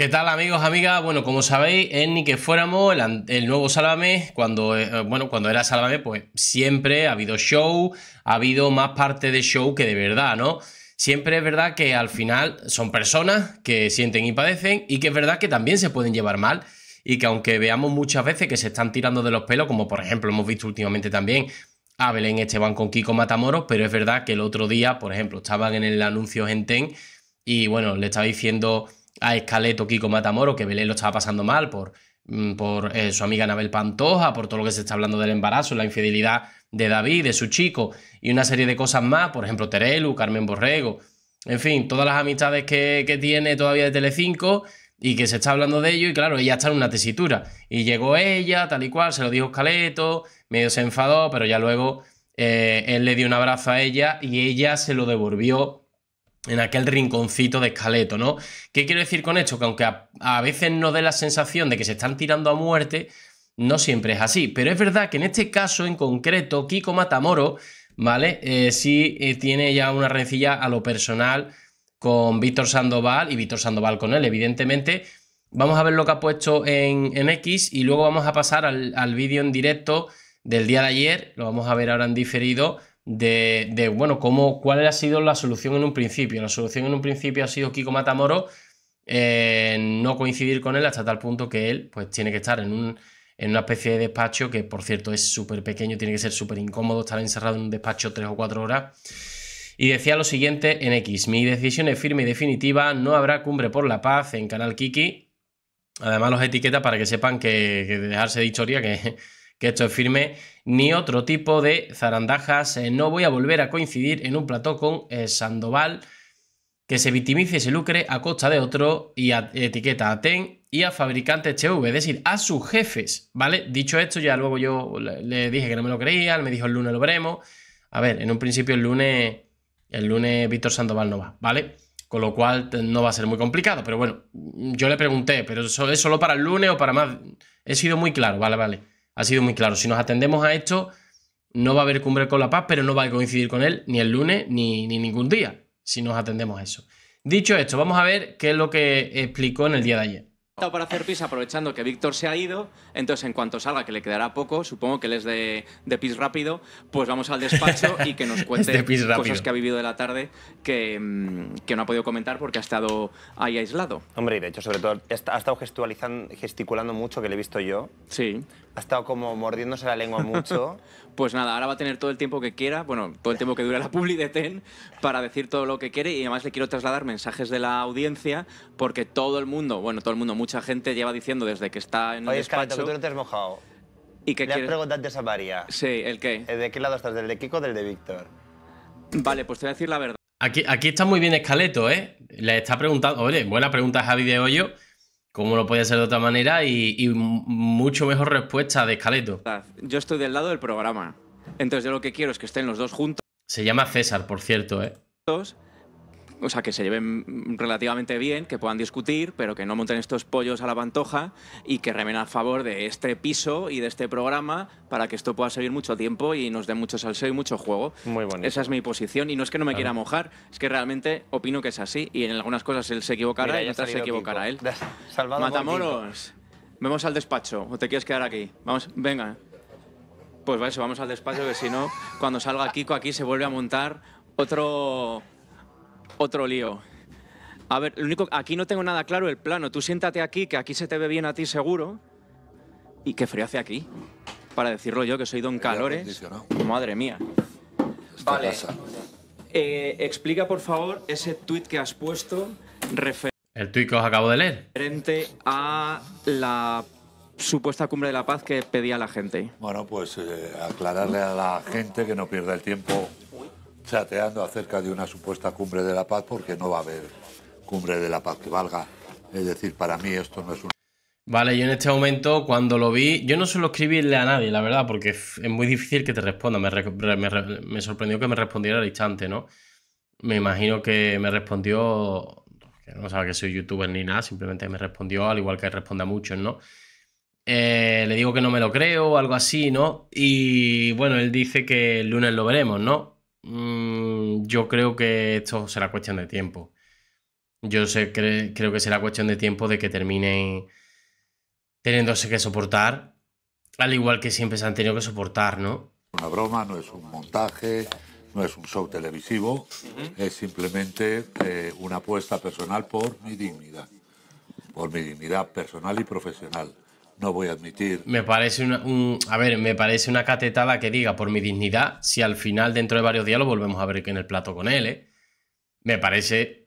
¿Qué tal amigos, amigas? Bueno, como sabéis, en Ni que fuéramos el, nuevo Sálvame, cuando, eh, bueno, cuando era Sálvame, pues siempre ha habido show, ha habido más parte de show que de verdad, ¿no? Siempre es verdad que al final son personas que sienten y padecen y que es verdad que también se pueden llevar mal y que aunque veamos muchas veces que se están tirando de los pelos, como por ejemplo hemos visto últimamente también a Belén Esteban con Kiko Matamoros, pero es verdad que el otro día, por ejemplo, estaban en el anuncio Genten y bueno, le estaba diciendo a Escaleto Kiko Matamoro, que Belén lo estaba pasando mal por, mm, por eh, su amiga Anabel Pantoja, por todo lo que se está hablando del embarazo, la infidelidad de David, de su chico, y una serie de cosas más, por ejemplo, Terelu, Carmen Borrego, en fin, todas las amistades que, que tiene todavía de Telecinco y que se está hablando de ello, y claro, ella está en una tesitura. Y llegó ella, tal y cual, se lo dijo Escaleto, medio se enfadó, pero ya luego eh, él le dio un abrazo a ella y ella se lo devolvió en aquel rinconcito de escaleto, ¿no? ¿Qué quiero decir con esto? Que aunque a, veces nos dé la sensación de que se están tirando a muerte, no siempre es así. Pero es verdad que en este caso en concreto, Kiko Matamoro, ¿vale? Eh, sí eh, tiene ya una rencilla a lo personal con Víctor Sandoval y Víctor Sandoval con él, evidentemente. Vamos a ver lo que ha puesto en, X y luego vamos a pasar al, al vídeo en directo del día de ayer, lo vamos a ver ahora en diferido de, bueno, cómo, cuál ha sido la solución en un principio. La solución en un principio ha sido Kiko Matamoro, eh, no coincidir con él hasta tal punto que él pues tiene que estar en, un, en una especie de despacho que, por cierto, es súper pequeño, tiene que ser súper incómodo estar encerrado en un despacho tres o cuatro horas. Y decía lo siguiente en X, mi decisión es firme y definitiva, no habrá cumbre por la paz en Canal Kiki. Además los etiqueta para que sepan que, que dejarse de historia que que esto es firme, ni otro tipo de zarandajas. Eh, no voy a volver a coincidir en un plató con eh, Sandoval, que se victimice y se lucre a costa de otro y a, etiqueta a TEN y a fabricantes hv es decir, a sus jefes, ¿vale? Dicho esto, ya luego yo le, dije que no me lo creía, me dijo el lunes lo veremos. A ver, en un principio el lunes, el lunes Víctor Sandoval no va, ¿vale? Con lo cual eh, no va a ser muy complicado, pero bueno, yo le pregunté, pero es solo para el lunes o para más. He sido muy claro, vale, vale ha sido muy claro. Si nos atendemos a esto, no va a haber cumbre con la paz, pero no va a coincidir con él ni el lunes ni, ningún día, si nos atendemos a eso. Dicho esto, vamos a ver qué es lo que explicó en el día de ayer para hacer pis aprovechando que Víctor se ha ido. Entonces, en cuanto salga, que le quedará poco, supongo que él es de, de pis rápido, pues vamos al despacho y que nos cuente cosas que ha vivido de la tarde que, mm, que, no ha podido comentar porque ha estado ahí aislado. Hombre, y de hecho, sobre todo, ha estado gestualizando, gesticulando mucho, que le he visto yo. Sí. Ha estado como mordiéndose la lengua mucho. pues nada, ahora va a tener todo el tiempo que quiera, bueno, todo el tiempo que dure la publi de TEN, para decir todo lo que quiere. Y además le quiero trasladar mensajes de la audiencia, porque todo el mundo, bueno, todo el mundo, mucho mucha gente lleva diciendo desde que está en el despacho... que tú no te has mojado. ¿Y qué Le has preguntado a María. Sí, ¿el qué? Eh, ¿De qué lado estás? ¿Del de Kiko o del de Víctor? Vale, pues te voy a decir la verdad. Aquí, aquí está muy bien Escaleto, ¿eh? Le está preguntando... Oye, buena pregunta Javi de Hoyo. ¿Cómo lo podía ser de otra manera? Y, mucho mejor respuesta de Escaleto. Yo estoy del lado del programa. Entonces yo lo que quiero es que estén los dos juntos. Se llama César, por cierto, ¿eh? o sea, que se lleven relativamente bien, que puedan discutir, pero que no monten estos pollos a la pantoja y que remen a favor de este piso y de este programa para que esto pueda seguir mucho tiempo y nos dé mucho salseo y mucho juego. Muy bonito. Esa es mi posición y no es que no me quiera mojar, es que realmente opino que es así y en algunas cosas él se equivocará y en otras se equivocará él. Salvado Matamoros, vemos al despacho o te quieres quedar aquí. Vamos, venga. Pues va eso, vamos al despacho que si no, cuando salga Kiko aquí se vuelve a montar otro otro lío. A ver, lo único, aquí no tengo nada claro el plano. Tú siéntate aquí, que aquí se te ve bien a ti seguro. ¿Y qué frío hace aquí? Para decirlo yo, que soy Don Calores. Madre mía. vale. Eh, explica, por favor, ese tuit que has puesto referente... El tuit que os acabo de leer. Referente a la supuesta cumbre de la paz que pedía la gente. Bueno, pues eh, aclararle a la gente que no pierda el tiempo chateando acerca de una supuesta cumbre de la paz, porque no va a haber cumbre de la paz que valga. Es decir, para mí esto no es un... Vale, yo en este momento, cuando lo vi, yo no suelo escribirle a nadie, la verdad, porque es muy difícil que te responda. Me, sorprendió que me respondiera al instante, ¿no? Me imagino que me respondió, que no sabe que soy youtuber ni nada, simplemente me respondió al igual que responde a muchos, ¿no? Eh, le digo que no me lo creo, o algo así, ¿no? Y bueno, él dice que el lunes lo veremos, ¿no? Mm, yo creo que esto será cuestión de tiempo. Yo sé, creo que será cuestión de tiempo de que terminen teniéndose que soportar, al igual que siempre se han tenido que soportar, ¿no? Una broma, no es un montaje, no es un show televisivo, es simplemente eh, una apuesta personal por mi dignidad, por mi dignidad personal y profesional no voy a admitir. Me parece una, un, a ver, me parece una catetada que diga por mi dignidad si al final dentro de varios días lo volvemos a ver en el plato con él. ¿eh? Me parece,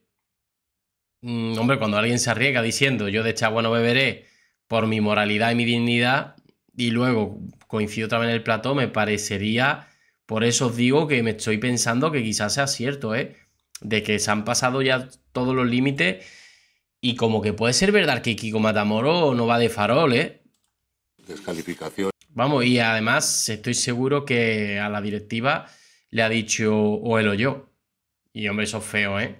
mm, hombre, cuando alguien se arriesga diciendo yo de chagua no beberé por mi moralidad y mi dignidad y luego coincido también en el plato, me parecería, por eso os digo que me estoy pensando que quizás sea cierto, ¿eh? de que se han pasado ya todos los límites. Y como que puede ser verdad que Kiko Matamoro no va de farol, ¿eh? descalificación. Vamos, y además estoy seguro que a la directiva le ha dicho o él o yo. Y hombre, eso es feo, ¿eh?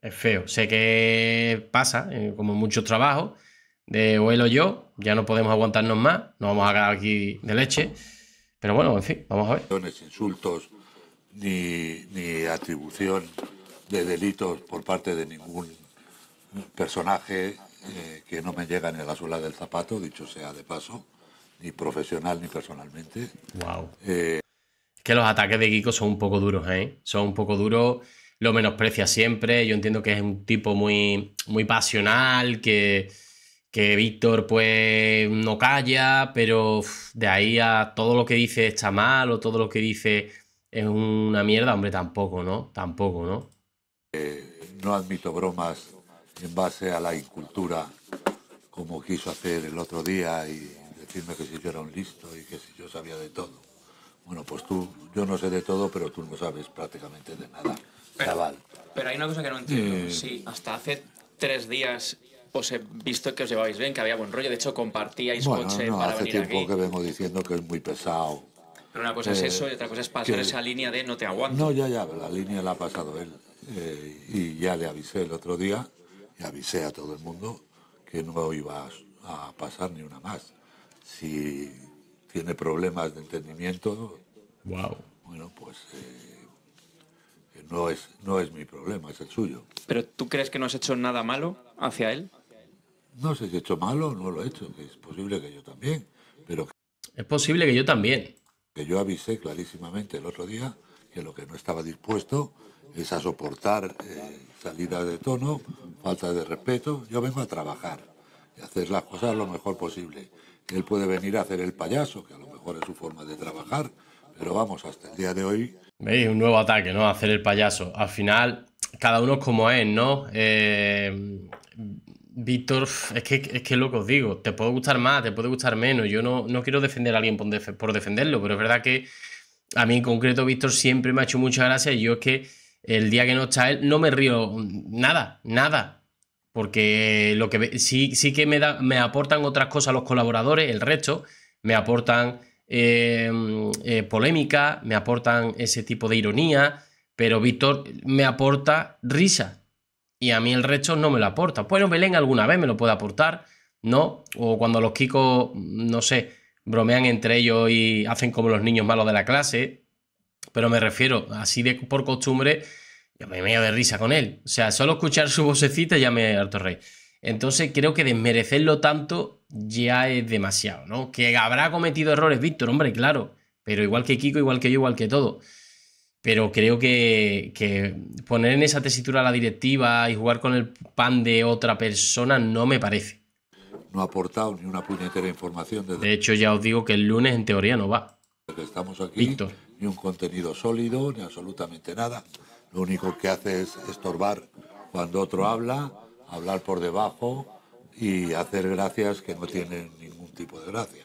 Es feo. Sé que pasa, eh, como muchos trabajos, de o él o yo, ya no podemos aguantarnos más, no vamos a quedar aquí de leche. Pero bueno, en fin, vamos a ver. Insultos, ni, ni atribución de delitos por parte de ningún personaje eh, que no me llega ni a la suela del zapato, dicho sea de paso, ni profesional ni personalmente. Wow. Eh, que los ataques de Kiko son un poco duros, ¿eh? Son un poco duros, lo menosprecia siempre. Yo entiendo que es un tipo muy, muy pasional, que, que Víctor pues no calla, pero de ahí a todo lo que dice está mal o todo lo que dice es una mierda, hombre, tampoco, ¿no? Tampoco, ¿no? Eh, no admito bromas en base a la incultura, como quiso hacer el otro día y decirme que si yo era un listo y que si yo sabía de todo. Bueno, pues tú, yo no sé de todo, pero tú no sabes prácticamente de nada, pero, chaval. Pero hay una cosa que no entiendo. Eh, sí, hasta hace tres días os he visto que os llevabais bien, que había buen rollo. De hecho, compartíais bueno, coche no, hace tiempo que vengo diciendo que es muy pesado. Pero una cosa es eh, eso y otra cosa es pasar esa línea de no te aguanto. No, ya, ya, la línea la ha pasado él. Eh, y ya le avisé el otro día avisé a todo el mundo que no iba a pasar ni una más. Si tiene problemas de entendimiento, wow. bueno, pues eh, eh, no, es, no es mi problema, es el suyo. ¿Pero tú crees que no has hecho nada malo hacia él? No sé si he hecho malo no lo he hecho, es posible que yo también, pero... Es posible que yo también. Que yo avisé clarísimamente el otro día que lo que no estaba dispuesto es a soportar eh, de tono falta de respeto. Yo vengo a trabajar y hacer las cosas lo mejor posible. Él puede venir a hacer el payaso, que a lo mejor es su forma de trabajar, pero vamos, hasta el día de hoy. Veis, un nuevo ataque, ¿no? Hacer el payaso. Al final, cada uno es como es, ¿no? Eh, Víctor, es que, es que lo que os digo, te puede gustar más, te puede gustar menos. Yo no, no quiero defender a alguien por, defenderlo, pero es verdad que a mí en concreto Víctor siempre me ha hecho mucha gracia y yo es que el día que no está él, no me río nada, nada. Porque lo que sí, sí que me, da, me aportan otras cosas los colaboradores, el resto, me aportan eh, eh, polémica, me aportan ese tipo de ironía, pero Víctor me aporta risa. Y a mí el resto no me lo aporta. Bueno, Belén alguna vez me lo puede aportar, ¿no? O cuando los Kiko, no sé, bromean entre ellos y hacen como los niños malos de la clase, pero me refiero, así de por costumbre, yo me voy de risa con él. O sea, solo escuchar su vocecita ya me harto rey. Entonces creo que desmerecerlo tanto ya es demasiado, ¿no? Que habrá cometido errores, Víctor, hombre, claro. Pero igual que Kiko, igual que yo, igual que todo. Pero creo que, poner en esa tesitura la directiva y jugar con el pan de otra persona no me parece. No ha aportado ni una puñetera información. de hecho, ya os digo que el lunes en teoría no va. Víctor ni un contenido sólido, ni absolutamente nada. Lo único que hace es estorbar cuando otro habla, hablar por debajo y hacer gracias que no tienen ningún tipo de gracia.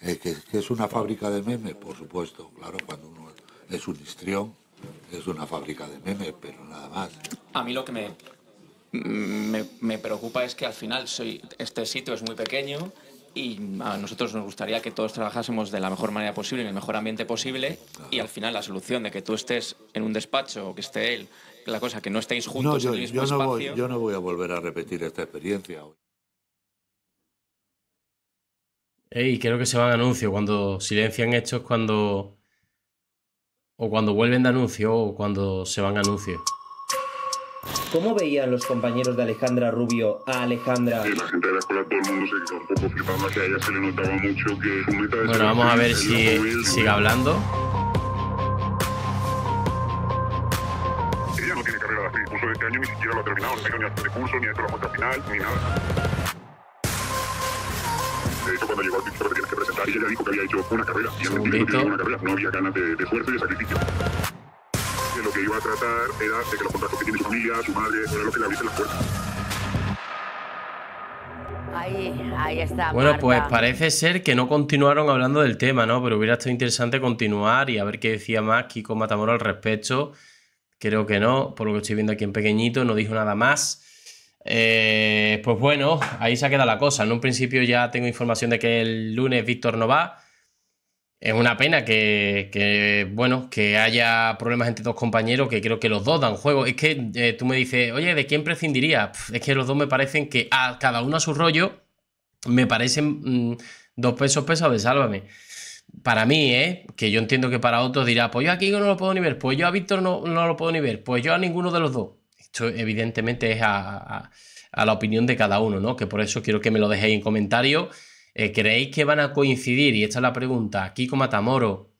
Eh, es una fábrica de memes, por supuesto, claro, cuando uno es un histrión, es una fábrica de memes, pero nada más. A mí lo que me, me, preocupa es que al final soy, este sitio es muy pequeño, y a nosotros nos gustaría que todos trabajásemos de la mejor manera posible, en el mejor ambiente posible y al final la solución de que tú estés en un despacho o que esté él, la cosa que no estéis juntos yo, en el mismo no Voy, yo no voy a volver a repetir esta experiencia hoy. y creo que se van anuncios. Cuando silencian hechos, cuando. O cuando vuelven de anuncio, o cuando se van anuncios. ¿Cómo veían los compañeros de Alejandra Rubio a Alejandra? La gente de la escuela, todo el mundo se quedó un poco flipando, que a ella se le notaba mucho que su meta de Bueno, vamos a ver si sigue hablando. Ella no tiene carrera de actriz, curso este año ni siquiera lo ha terminado, no ha ni el curso, ni ha hecho la muestra final, ni nada. De hecho, cuando llegó al pitch que presentar, ella dijo que había hecho una carrera. Y al principio que una carrera, no había ganas de, de esfuerzo y de sacrificio que iba a tratar era de que los contactos que tiene su su madre, lo que le las puertas. Ahí, ahí está. Bueno, pues parece ser que no continuaron hablando del tema, ¿no? Pero hubiera estado interesante continuar y a ver qué decía más Kiko Matamoro al respecto. Creo que no, por lo que estoy viendo aquí en pequeñito, no dijo nada más. Eh, pues bueno, ahí se ha quedado la cosa. En un principio ya tengo información de que el lunes Víctor no va. Es una pena que, bueno, que haya problemas entre dos compañeros, que creo que los dos dan juego. Es que eh, tú me dices, oye, ¿de quién prescindiría? es que los dos me parecen que a cada uno a su rollo me parecen mm, dos pesos pesos de sálvame. Para mí, ¿eh? Que yo entiendo que para otros dirá, pues yo aquí no lo puedo ni ver, pues yo a Víctor no, no lo puedo ni ver, pues yo a ninguno de los dos. Esto evidentemente es a, a, la opinión de cada uno, ¿no? Que por eso quiero que me lo dejéis en comentarios eh, ¿Creéis que van a coincidir, y esta es la pregunta, Kiko Matamoro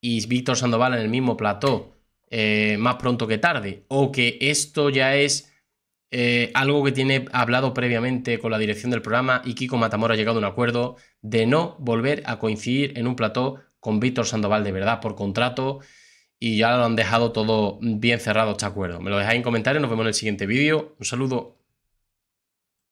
y Víctor Sandoval en el mismo plató eh, más pronto que tarde? ¿O que esto ya es eh, algo que tiene hablado previamente con la dirección del programa y Kiko Matamoro ha llegado a un acuerdo de no volver a coincidir en un plató con Víctor Sandoval de verdad por contrato? Y ya lo han dejado todo bien cerrado este acuerdo. Me lo dejáis en comentarios, nos vemos en el siguiente vídeo. Un saludo.